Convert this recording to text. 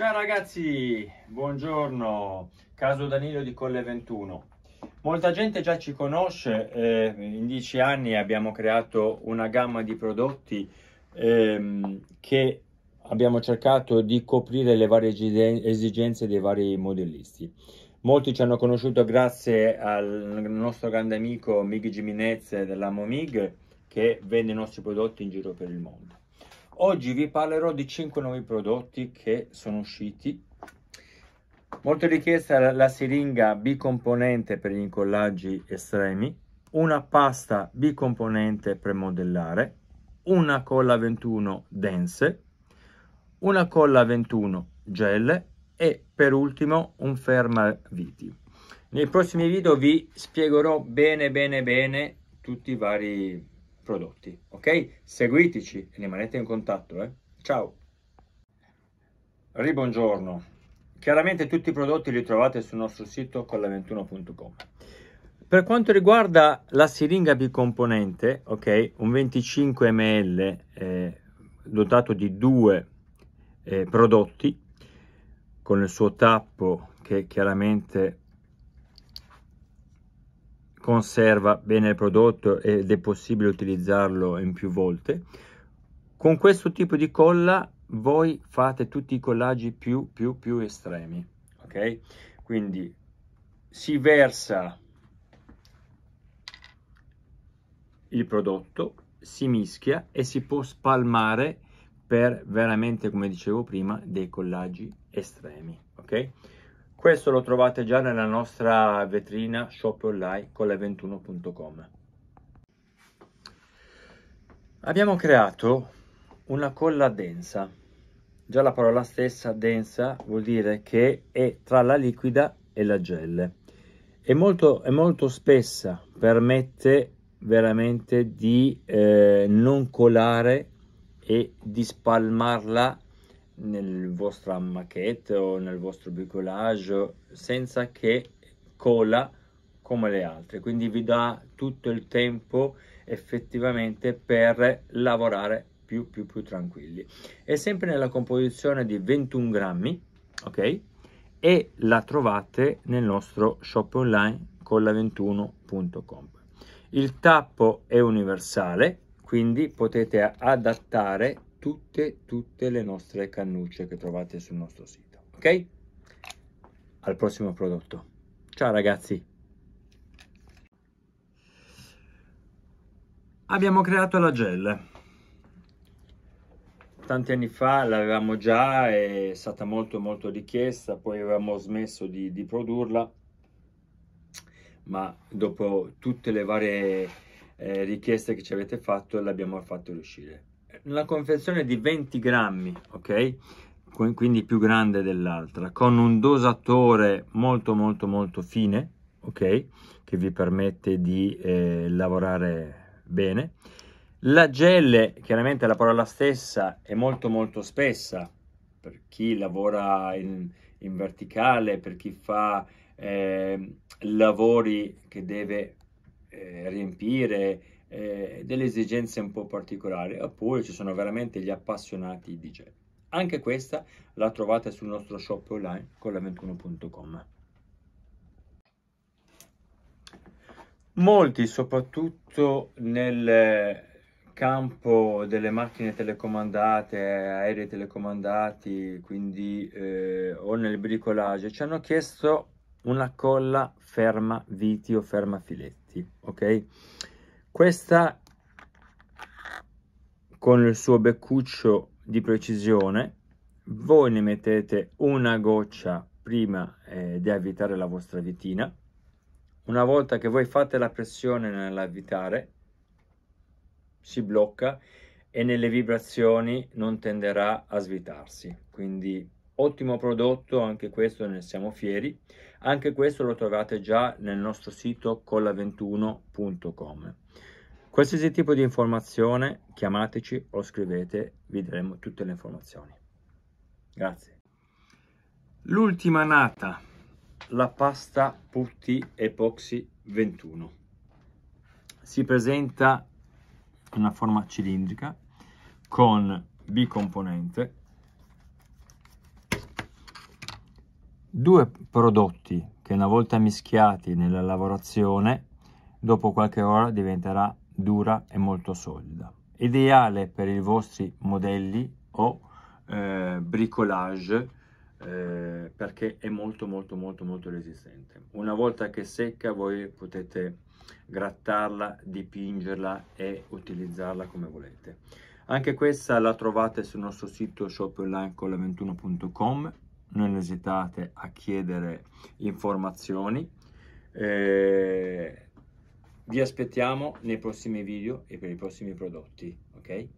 Ciao ragazzi, buongiorno, caso Danilo di Colle 21. Molta gente già ci conosce, eh, in dieci anni abbiamo creato una gamma di prodotti ehm, che abbiamo cercato di coprire le varie esigenze dei vari modellisti. Molti ci hanno conosciuto grazie al nostro grande amico Mig Giminez della Momig che vende i nostri prodotti in giro per il mondo. Oggi vi parlerò di 5 nuovi prodotti che sono usciti. Molto richiesta la, siringa bicomponente per gli incollaggi estremi, una pasta bicomponente premodellare, una colla 21 dense, una colla 21 gel e per ultimo un ferma viti Nei prossimi video vi spiegherò bene bene bene tutti i vari prodotti, ok? Seguiteci e rimanete in contatto, eh? Ciao! Ribongiorno! Chiaramente tutti i prodotti li trovate sul nostro sito colla21.com. Per quanto riguarda la siringa bicomponente, ok, un 25 ml eh, dotato di due eh, prodotti con il suo tappo che chiaramente conserva bene il prodotto ed è possibile utilizzarlo in più volte. Con questo tipo di colla voi fate tutti i collaggi più più più estremi, ok? Quindi si versa il prodotto, si mischia e si può spalmare per veramente, come dicevo prima, dei collaggi estremi, ok? Questo lo trovate già nella nostra vetrina shop online con la21.com. Abbiamo creato una colla densa. Già la parola stessa densa vuol dire che è tra la liquida e la gel. È molto, è molto spessa, permette veramente di eh, non colare e di spalmarla nel vostro maquette o nel vostro bricolage senza che cola come le altre quindi vi dà tutto il tempo effettivamente per lavorare più più più tranquilli è sempre nella composizione di 21 grammi ok e la trovate nel nostro shop online colla21.com il tappo è universale quindi potete adattare tutte, tutte le nostre cannucce che trovate sul nostro sito. Ok? Al prossimo prodotto. Ciao ragazzi! Abbiamo creato la gel. Tanti anni fa l'avevamo già, è stata molto molto richiesta, poi avevamo smesso di, di produrla, ma dopo tutte le varie eh, richieste che ci avete fatto l'abbiamo fatto riuscire una confezione di 20 grammi, ok? Quindi più grande dell'altra, con un dosatore molto molto molto fine, ok? Che vi permette di eh, lavorare bene. La gel, chiaramente la parola stessa, è molto molto spessa per chi lavora in, in verticale, per chi fa eh, lavori che deve eh, riempire eh, delle esigenze un po' particolari, oppure ci sono veramente gli appassionati di gel. Anche questa la trovate sul nostro shop online colla 21.com. Molti, soprattutto nel campo delle macchine telecomandate, aerei telecomandati, quindi eh, o nel bricolage, ci hanno chiesto una colla ferma viti o ferma filetti, ok? questa con il suo beccuccio di precisione voi ne mettete una goccia prima eh, di avvitare la vostra vitina una volta che voi fate la pressione nell'avvitare si blocca e nelle vibrazioni non tenderà a svitarsi quindi ottimo prodotto, anche questo ne siamo fieri, anche questo lo trovate già nel nostro sito colla21.com. Qualsiasi tipo di informazione chiamateci o scrivete, vi daremo tutte le informazioni. Grazie. L'ultima nata, la pasta Putti Epoxy 21. Si presenta in una forma cilindrica con bicomponente due prodotti che una volta mischiati nella lavorazione dopo qualche ora diventerà dura e molto solida ideale per i vostri modelli o eh, bricolage eh, perché è molto molto molto molto resistente una volta che secca voi potete grattarla dipingerla e utilizzarla come volete anche questa la trovate sul nostro sito shoponline con la 21.com non esitate a chiedere informazioni. Eh, vi aspettiamo nei prossimi video e per i prossimi prodotti, ok?